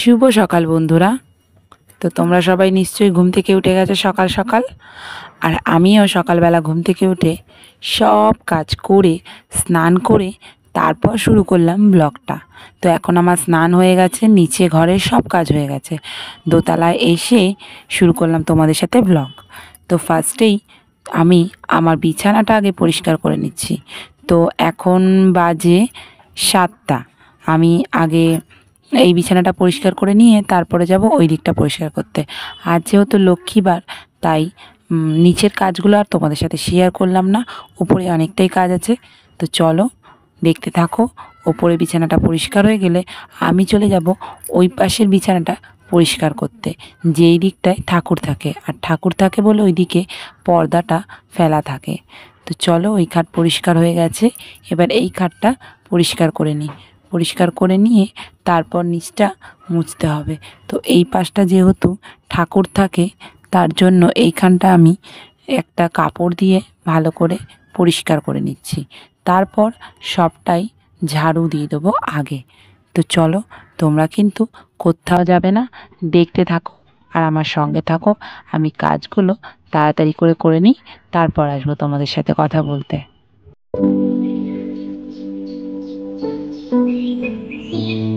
শুভ সকাল বন্ধুরা তো তোমরা সবাই নিশ্চয়ই ঘুম থেকে উঠে গেছে সকাল সকাল আর আমিও সকালবেলা ঘুম থেকে উঠে সব কাজ করে স্নান করে তারপর শুরু করলাম ব্লগটা তো এখন আমার স্নান হয়ে গেছে নিচে ঘরে সব কাজ হয়ে গেছে দোতলায় এসে শুরু করলাম তোমাদের সাথে ব্লগ তো ফার্স্টেই আমি আমার বিছানাটা আগে পরিষ্কার করে নিচ্ছি তো এখন বাজে সাতটা আমি আগে এই বিছানাটা পরিষ্কার করে নিয়ে তারপরে যাব ওই দিকটা পরিষ্কার করতে আর যেহেতু লক্ষ্মীবার তাই নিচের কাজগুলো আর তোমাদের সাথে শেয়ার করলাম না উপরে অনেকটাই কাজ আছে তো চলো দেখতে থাকো ওপরে বিছানাটা পরিষ্কার হয়ে গেলে আমি চলে যাব ওই পাশের বিছানাটা পরিষ্কার করতে যেই দিকটায় ঠাকুর থাকে আর ঠাকুর থাকে বলে ওইদিকে পর্দাটা ফেলা থাকে তো চলো ওই খাট পরিষ্কার হয়ে গেছে এবার এই খাটটা পরিষ্কার করে নিই পরিষ্কার করে নিয়ে তারপর নিচটা মুছতে হবে তো এই পাশটা যেহেতু ঠাকুর থাকে তার জন্য এইখানটা আমি একটা কাপড় দিয়ে ভালো করে পরিষ্কার করে নিচ্ছি তারপর সবটাই ঝাড়ু দিয়ে দেবো আগে তো চলো তোমরা কিন্তু কোথাও যাবে না দেখতে থাকো আর আমার সঙ্গে থাকো আমি কাজগুলো তাড়াতাড়ি করে করে নিই তারপর আসবো তোমাদের সাথে কথা বলতে Thank you.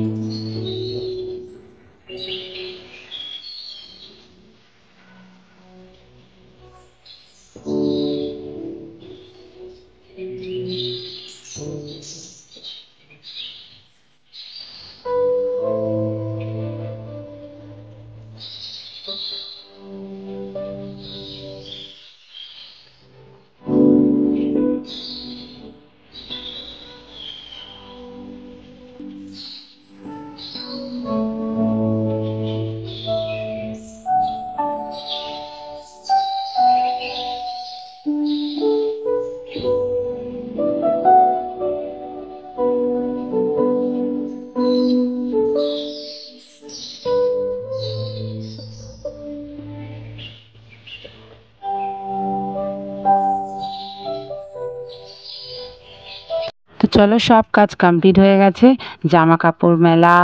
চলো সব কাজ কমপ্লিট হয়ে গেছে জামা কাপড় মেলা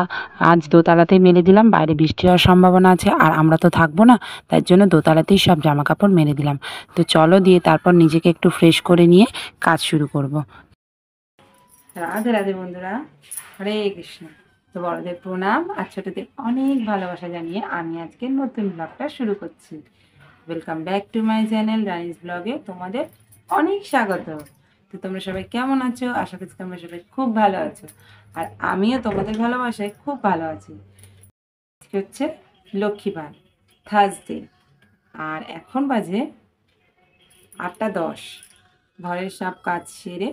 আজ দোতলাতেই মেলে দিলাম বাইরে বৃষ্টি হওয়ার সম্ভাবনা আছে আর আমরা তো থাকবো না তার জন্য দোতলাতেই সব জামা কাপড় মেলে দিলাম তো চলো দিয়ে তারপর নিজেকে একটু ফ্রেশ করে নিয়ে কাজ শুরু করব রাধে রাধে বন্ধুরা হরে কৃষ্ণ তো বড়দের প্রণাম আর ছোটদের অনেক ভালোবাসা জানিয়ে আমি আজকে নতুন ব্লগটা শুরু করছি welcome back to my channel Rani's ব্লগে তোমাদের অনেক স্বাগত তো তোমরা সবাই কেমন আছো আশা করছি তোমরা সবাই খুব ভালো আছো আর আমিও তোমাদের ভালোবাসায় খুব ভালো আছি হচ্ছে লক্ষ্মীবার থার্সডে আর এখন বাজে আটটা দশ ঘরের সব কাজ সেরে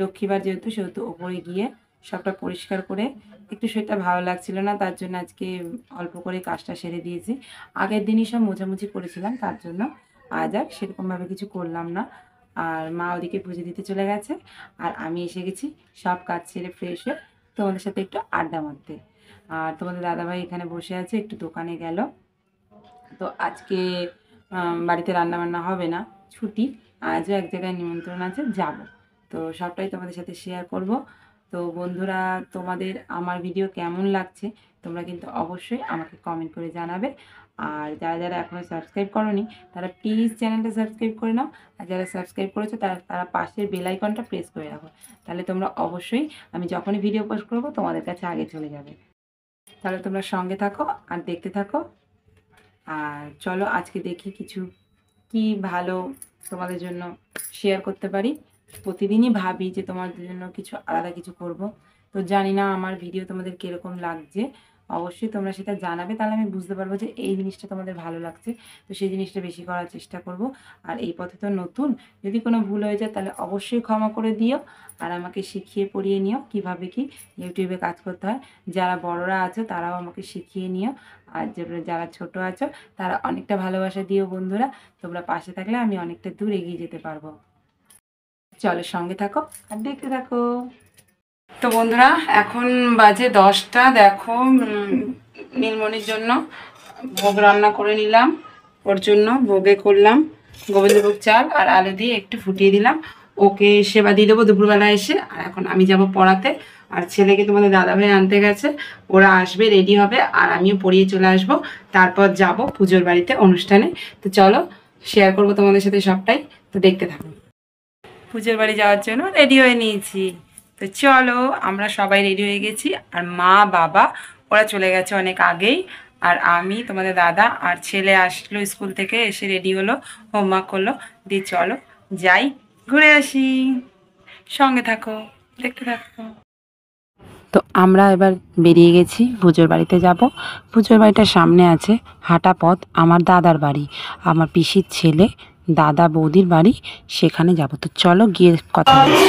লক্ষ্মীবার যেহেতু সেহেতু ওপরে গিয়ে সবটা পরিষ্কার করে একটু সেটা ভালো লাগছিল না তার জন্য আজকে অল্প করে কাজটা সেরে দিয়েছি আগের দিনই সব মোছামুছি করেছিলাম তার জন্য আজ আর সেরকমভাবে কিছু করলাম না আর মা ওদিকে বুঝে দিতে চলে গেছে আর আমি এসে গেছি সব কাজ ছেড়ে ফ্রেশ হয়ে তোমাদের সাথে একটু আড্ডা মারতে আর তোমাদের দাদাভাই এখানে বসে আছে একটু দোকানে গেল তো আজকে বাড়িতে রান্না বান্না হবে না ছুটি আজও এক জায়গায় নিমন্ত্রণ আছে যাব তো সবটাই তোমাদের সাথে শেয়ার করব তো বন্ধুরা তোমাদের আমার ভিডিও কেমন লাগছে তোমরা কিন্তু অবশ্যই আমাকে কমেন্ট করে জানাবে আর যারা যারা এখনও সাবস্ক্রাইব করনি তারা প্লিজ চ্যানেলটা সাবস্ক্রাইব করে নাও আর যারা সাবস্ক্রাইব করেছো তারা তারা পাশের বেলাইকনটা প্রেস করে রাখো তাহলে তোমরা অবশ্যই আমি যখনই ভিডিও পোস্ট করবো তোমাদের কাছে আগে চলে যাবে তাহলে তোমরা সঙ্গে থাকো আর দেখতে থাকো আর চলো আজকে দেখি কিছু কি ভালো তোমাদের জন্য শেয়ার করতে পারি প্রতিদিনই ভাবি যে তোমাদের জন্য কিছু আলাদা কিছু করব তো জানি না আমার ভিডিও তোমাদের কীরকম লাগছে অবশ্যই তোমরা সেটা জানাবে তাহলে আমি বুঝতে পারবো যে এই জিনিসটা তোমাদের ভালো লাগছে তো সেই জিনিসটা বেশি করার চেষ্টা করব আর এই পথে তো নতুন যদি কোনো ভুল হয়ে যায় তাহলে অবশ্যই ক্ষমা করে দিও আর আমাকে শিখিয়ে পড়িয়ে নিও কিভাবে কি ইউটিউবে কাজ করতে হয় যারা বড়রা আছো তারাও আমাকে শিখিয়ে নিও আর যারা ছোট আছো তারা অনেকটা ভালোবাসা দিও বন্ধুরা তোমরা পাশে থাকলে আমি অনেকটা দূর এগিয়ে যেতে পারবো চলো সঙ্গে থাকো আর দেখতে থাকো তো বন্ধুরা এখন বাজে দশটা দেখো নীলমণির জন্য ভোগ রান্না করে নিলাম ওর জন্য ভোগে করলাম গোবিন্দভোগ চাল আর আলু দিয়ে একটু ফুটিয়ে দিলাম ওকে সেবা দিয়ে দেবো দুপুরবেলা এসে আর এখন আমি যাব পড়াতে আর ছেলেকে তোমাদের দাদাভাই আনতে গেছে ওরা আসবে রেডি হবে আর আমিও পড়িয়ে চলে আসব তারপর যাব পুজোর বাড়িতে অনুষ্ঠানে তো চলো শেয়ার করব তোমাদের সাথে সবটাই তো দেখতে থাকো পুজোর বাড়ি যাওয়ার জন্য রেডি হয়ে নিয়েছি তো চলো আমরা সবাই রেডি হয়ে গেছি আর মা বাবা ওরা চলে গেছে অনেক আগেই আর আমি তোমাদের দাদা আর ছেলে আসলো স্কুল থেকে এসে রেডি হলো হোমওয়ার্ক করলো দিয়ে চলো যাই ঘুরে আসি সঙ্গে থাকো দেখতে থাকো তো আমরা এবার বেরিয়ে গেছি পুজোর বাড়িতে যাব পুজোর বাড়িটার সামনে আছে হাঁটা পথ আমার দাদার বাড়ি আমার পিসির ছেলে দাদা বৌদির বাড়ি সেখানে যাব তো চলো গিয়ে কথা বলছি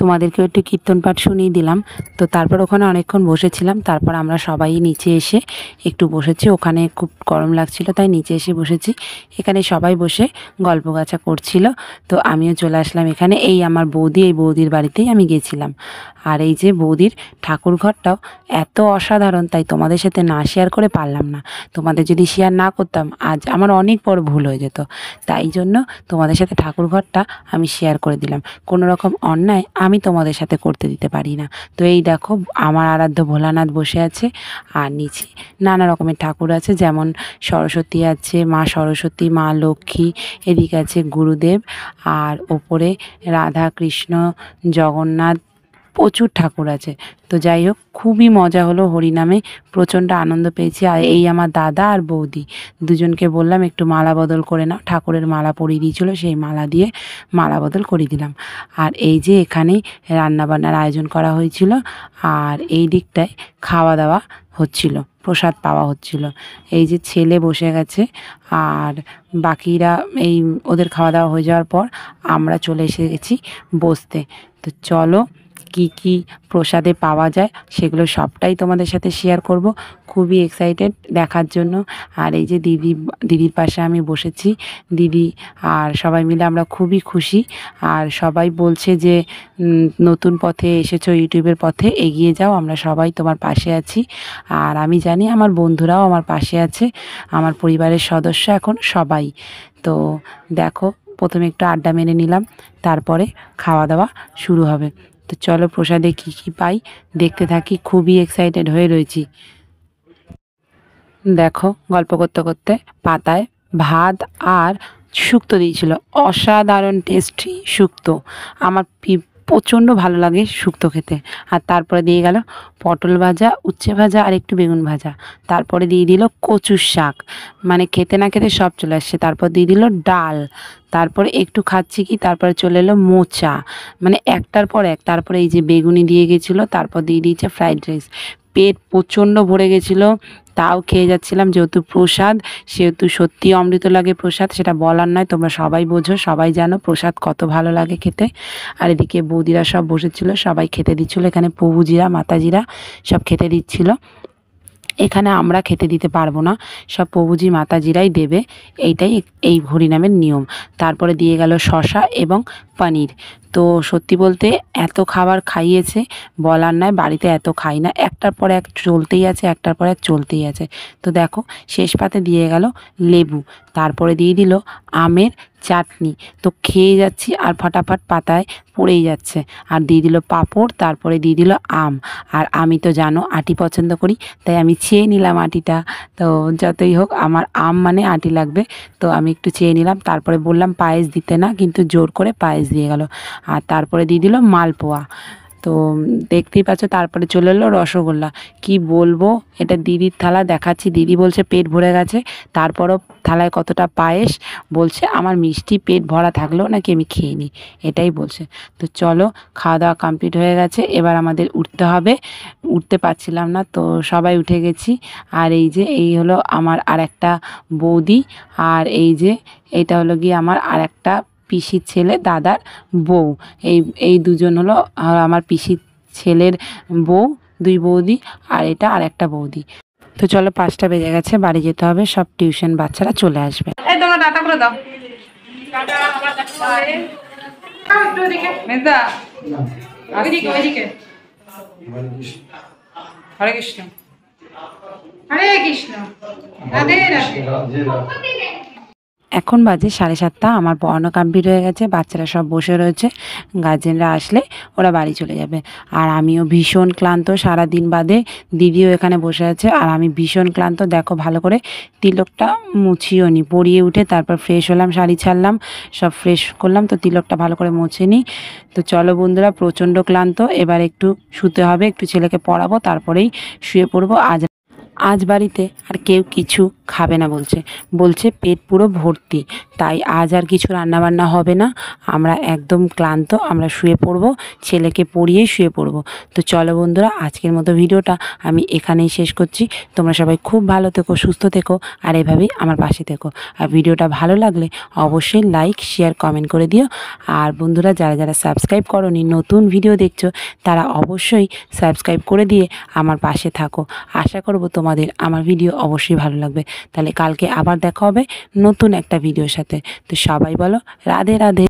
তোমাদেরকে একটু কীর্তন পাঠ শুনিয়ে দিলাম তো তারপর ওখানে অনেকক্ষণ বসেছিলাম তারপর আমরা সবাই নিচে এসে একটু বসেছি ওখানে খুব গরম লাগছিল তাই নিচে এসে বসেছি এখানে সবাই বসে গল্প গাছা করছিল তো আমিও চলে আসলাম এখানে এই আমার বৌদি এই বৌদির বাড়িতেই আমি গেছিলাম আর এই যে বৌদির ঠাকুর ঘরটাও এত অসাধারণ তাই তোমাদের সাথে না শেয়ার করে পারলাম না তোমাদের যদি শেয়ার না করতাম আজ আমার অনেক বড় ভুল হয়ে যেত তাই জন্য তোমাদের সাথে ঠাকুর ঘরটা আমি শেয়ার করে দিলাম কোনো রকম অন্যায় আমি তোমাদের সাথে করতে দিতে পারি না তো এই দেখো আমার আরাধ্য ভোলানাথ বসে আছে আর নিচে নানা রকমের ঠাকুর আছে যেমন সরস্বতী আছে মা সরস্বতী মা লক্ষ্মী এদিকে আছে গুরুদেব আর ওপরে রাধা কৃষ্ণ জগন্নাথ প্রচুর ঠাকুর আছে তো যাই হোক খুবই মজা হলো হরিনামে প্রচণ্ড আনন্দ পেয়েছি আর এই আমার দাদা আর বৌদি দুজনকে বললাম একটু মালা বদল করে নাও ঠাকুরের মালা পরিয়ে দিয়েছিল সেই মালা দিয়ে মালা বদল করে দিলাম আর এই যে এখানেই রান্নাবান্নার আয়োজন করা হয়েছিল আর এই দিকটায় খাওয়া দাওয়া হচ্ছিল প্রসাদ পাওয়া হচ্ছিল এই যে ছেলে বসে গেছে আর বাকিরা এই ওদের খাওয়া দাওয়া হয়ে যাওয়ার পর আমরা চলে এসে গেছি বসতে তো চলো কি কি প্রসাদে পাওয়া যায় সেগুলো সবটাই তোমাদের সাথে শেয়ার করব খুবই এক্সাইটেড দেখার জন্য আর এই যে দিদি দিদির পাশে আমি বসেছি দিদি আর সবাই মিলে আমরা খুবই খুশি আর সবাই বলছে যে নতুন পথে এসেছো ইউটিউবের পথে এগিয়ে যাও আমরা সবাই তোমার পাশে আছি আর আমি জানি আমার বন্ধুরাও আমার পাশে আছে আমার পরিবারের সদস্য এখন সবাই তো দেখো প্রথমে একটু আড্ডা মেনে নিলাম তারপরে খাওয়া দাওয়া শুরু হবে তো চলো প্রসাদে কি কি পাই দেখতে থাকি খুবই এক্সাইটেড হয়ে রয়েছি দেখো গল্প করতে করতে পাতায় ভাত আর শুক্তো দিয়েছিল অসাধারণ টেস্টি শুক্তো আমার প্রচণ্ড ভালো লাগে শুক্তো খেতে আর তারপরে দিয়ে গেল পটল ভাজা উচ্ছে ভাজা আর একটু বেগুন ভাজা তারপরে দিয়ে দিল কচুর শাক মানে খেতে না খেতে সব চলে আসছে তারপর দিয়ে দিল ডাল তারপরে একটু খাচ্ছি কি তারপরে চলে এলো মোচা মানে একটার পর এক তারপরে এই যে বেগুনি দিয়ে গেছিলো তারপর দিয়ে দিয়েছে ফ্রাইড রাইস পেট প্রচণ্ড ভরে গেছিলো তাও খেয়ে যাচ্ছিলাম যেহেতু প্রসাদ সেহেতু সত্যি অমৃত লাগে প্রসাদ সেটা বলার নয় তোমরা সবাই বোঝো সবাই জানো প্রসাদ কত ভালো লাগে খেতে আর এদিকে বৌদিরা সব বসেছিল সবাই খেতে দিচ্ছিলো এখানে প্রভুজিরা মাতাজিরা সব খেতে দিচ্ছিল এখানে আমরা খেতে দিতে পারবো না সব প্রভুজি মাতাজিরাই দেবে এইটাই এই হরিনামের নিয়ম তারপরে দিয়ে গেল শশা এবং পানির তো সত্যি বলতে এত খাবার খাইয়েছে বলার নয় বাড়িতে এত খাই না একটার পর এক চলতেই আছে একটার পর এক চলতেই আছে তো দেখো শেষ পাতে দিয়ে গেল লেবু তারপরে দিয়ে দিল আমের চাটনি তো খেয়ে যাচ্ছি আর ফটাফট পাতায় পড়েই যাচ্ছে আর দিয়ে দিল পাঁপড় তারপরে দিয়ে দিল আম আর আমি তো জানো আটি পছন্দ করি তাই আমি চেয়ে নিলাম আটিটা তো যতই হোক আমার আম মানে আটি লাগবে তো আমি একটু চেয়ে নিলাম তারপরে বললাম পায়েস দিতে না কিন্তু জোর করে পায়েস দিয়ে গেল আর তারপরে দিয়ে দিল মালপোয়া তো দেখতেই পাচ্ছ তারপরে চলে এলো রসগোল্লা কি বলবো এটা দিদির থালা দেখাচ্ছি দিদি বলছে পেট ভরে গেছে তারপরও থালায় কতটা পায়েস বলছে আমার মিষ্টি পেট ভরা থাকলেও নাকি আমি খেয়ে নিই এটাই বলছে তো চলো খাওয়া দাওয়া কমপ্লিট হয়ে গেছে এবার আমাদের উঠতে হবে উঠতে পারছিলাম না তো সবাই উঠে গেছি আর এই যে এই হলো আমার আর একটা বৌদি আর এই যে এটা হলো গিয়ে আমার আর একটা পিসির ছেলে দাদার বউ এই এই দুজন হলো আমার পিসির ছেলের বউ দুই বৌদি আর এটা আর একটা বৌদি তো চলো পাঁচটা বেজে গেছে বাড়ি যেতে হবে সব টিউশন বাচ্চারা চলে আসবে হরে কৃষ্ণ হরে কৃষ্ণ এখন বাজে সাড়ে সাতটা আমার পড়ানো কমপ্লিট হয়ে গেছে বাচ্চারা সব বসে রয়েছে গার্জেনরা আসলে ওরা বাড়ি চলে যাবে আর আমিও ভীষণ ক্লান্ত সারা দিন বাদে দিদিও এখানে বসে আছে আর আমি ভীষণ ক্লান্ত দেখো ভালো করে তিলকটা মুছিও নি পরিয়ে উঠে তারপর ফ্রেশ হলাম শাড়ি ছাড়লাম সব ফ্রেশ করলাম তো তিলকটা ভালো করে মুছে নিই তো চলো বন্ধুরা প্রচণ্ড ক্লান্ত এবার একটু শুতে হবে একটু ছেলেকে পড়াবো তারপরেই শুয়ে পড়বো আজ আজ বাড়িতে আর কেউ কিছু খাবে না বলছে বলছে পেট পুরো ভর্তি তাই আজ আর কিছু রান্নাবান্না হবে না আমরা একদম ক্লান্ত আমরা শুয়ে পড়ব ছেলেকে পড়িয়ে শুয়ে পড়ব তো চলো বন্ধুরা আজকের মতো ভিডিওটা আমি এখানেই শেষ করছি তোমরা সবাই খুব ভালো থেকো সুস্থ থেকো আর এভাবেই আমার পাশে থেকো আর ভিডিওটা ভালো লাগলে অবশ্যই লাইক শেয়ার কমেন্ট করে দিও আর বন্ধুরা যারা যারা সাবস্ক্রাইব করনি নতুন ভিডিও দেখছো তারা অবশ্যই সাবস্ক্রাইব করে দিয়ে আমার পাশে থাকো আশা করবো তোমার তোমাদের আমার ভিডিও অবশ্যই ভালো লাগবে তাহলে কালকে আবার দেখা হবে নতুন একটা ভিডিওর সাথে তো সবাই বলো রাধে রাধে